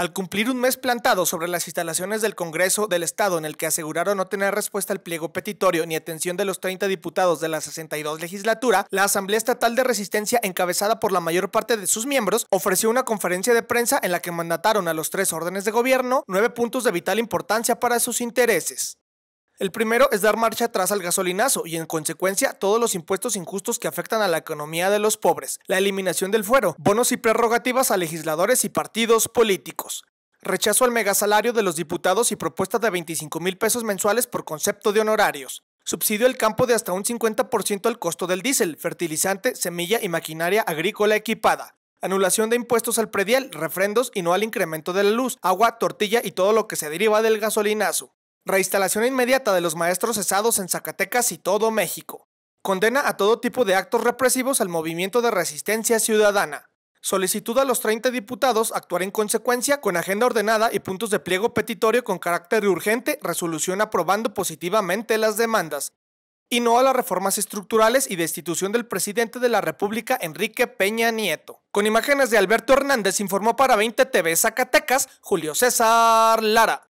Al cumplir un mes plantado sobre las instalaciones del Congreso del Estado, en el que aseguraron no tener respuesta al pliego petitorio ni atención de los 30 diputados de la 62 legislatura, la Asamblea Estatal de Resistencia, encabezada por la mayor parte de sus miembros, ofreció una conferencia de prensa en la que mandataron a los tres órdenes de gobierno nueve puntos de vital importancia para sus intereses. El primero es dar marcha atrás al gasolinazo y en consecuencia todos los impuestos injustos que afectan a la economía de los pobres, la eliminación del fuero, bonos y prerrogativas a legisladores y partidos políticos. Rechazo al megasalario de los diputados y propuesta de 25 mil pesos mensuales por concepto de honorarios. Subsidio al campo de hasta un 50% al costo del diésel, fertilizante, semilla y maquinaria agrícola equipada. Anulación de impuestos al predial, refrendos y no al incremento de la luz, agua, tortilla y todo lo que se deriva del gasolinazo. Reinstalación inmediata de los maestros cesados en Zacatecas y todo México. Condena a todo tipo de actos represivos al movimiento de resistencia ciudadana. Solicitud a los 30 diputados actuar en consecuencia con agenda ordenada y puntos de pliego petitorio con carácter urgente, resolución aprobando positivamente las demandas. Y no a las reformas estructurales y destitución del presidente de la República, Enrique Peña Nieto. Con imágenes de Alberto Hernández informó para 20 TV Zacatecas, Julio César Lara.